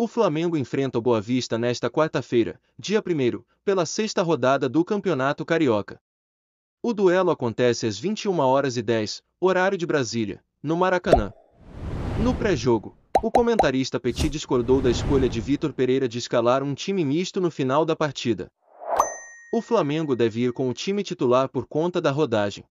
O Flamengo enfrenta o Boa Vista nesta quarta-feira, dia 1, pela sexta rodada do Campeonato Carioca. O duelo acontece às 21 horas e 10, horário de Brasília, no Maracanã. No pré-jogo, o comentarista Petit discordou da escolha de Vitor Pereira de escalar um time misto no final da partida. O Flamengo deve ir com o time titular por conta da rodagem.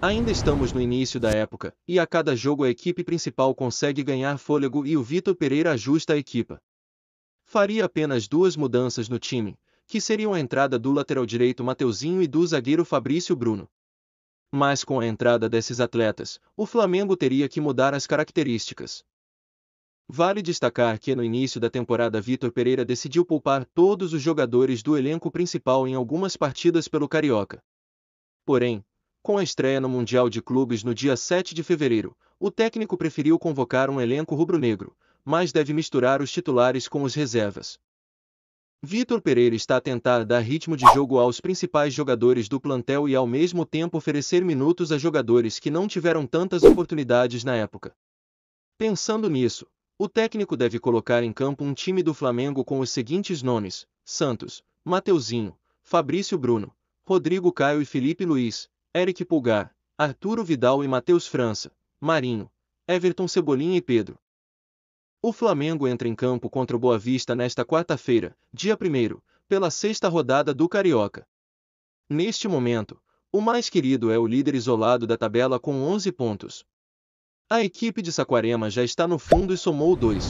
Ainda estamos no início da época, e a cada jogo a equipe principal consegue ganhar fôlego e o Vitor Pereira ajusta a equipa. Faria apenas duas mudanças no time, que seriam a entrada do lateral direito Mateuzinho e do zagueiro Fabrício Bruno. Mas com a entrada desses atletas, o Flamengo teria que mudar as características. Vale destacar que no início da temporada Vitor Pereira decidiu poupar todos os jogadores do elenco principal em algumas partidas pelo Carioca. Porém, com a estreia no Mundial de Clubes no dia 7 de fevereiro, o técnico preferiu convocar um elenco rubro-negro, mas deve misturar os titulares com os reservas. Vitor Pereira está a tentar dar ritmo de jogo aos principais jogadores do plantel e ao mesmo tempo oferecer minutos a jogadores que não tiveram tantas oportunidades na época. Pensando nisso, o técnico deve colocar em campo um time do Flamengo com os seguintes nomes: Santos, Mateuzinho, Fabrício Bruno, Rodrigo Caio e Felipe Luiz, Eric Pulgar, Arturo Vidal e Matheus França, Marinho, Everton Cebolinha e Pedro. O Flamengo entra em campo contra o Boa Vista nesta quarta-feira, dia 1, pela sexta rodada do Carioca. Neste momento, o mais querido é o líder isolado da tabela com 11 pontos. A equipe de Saquarema já está no fundo e somou 2.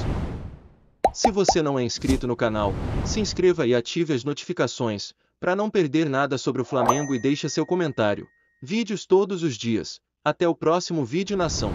Se você não é inscrito no canal, se inscreva e ative as notificações, para não perder nada sobre o Flamengo e deixe seu comentário. Vídeos todos os dias. Até o próximo vídeo nação.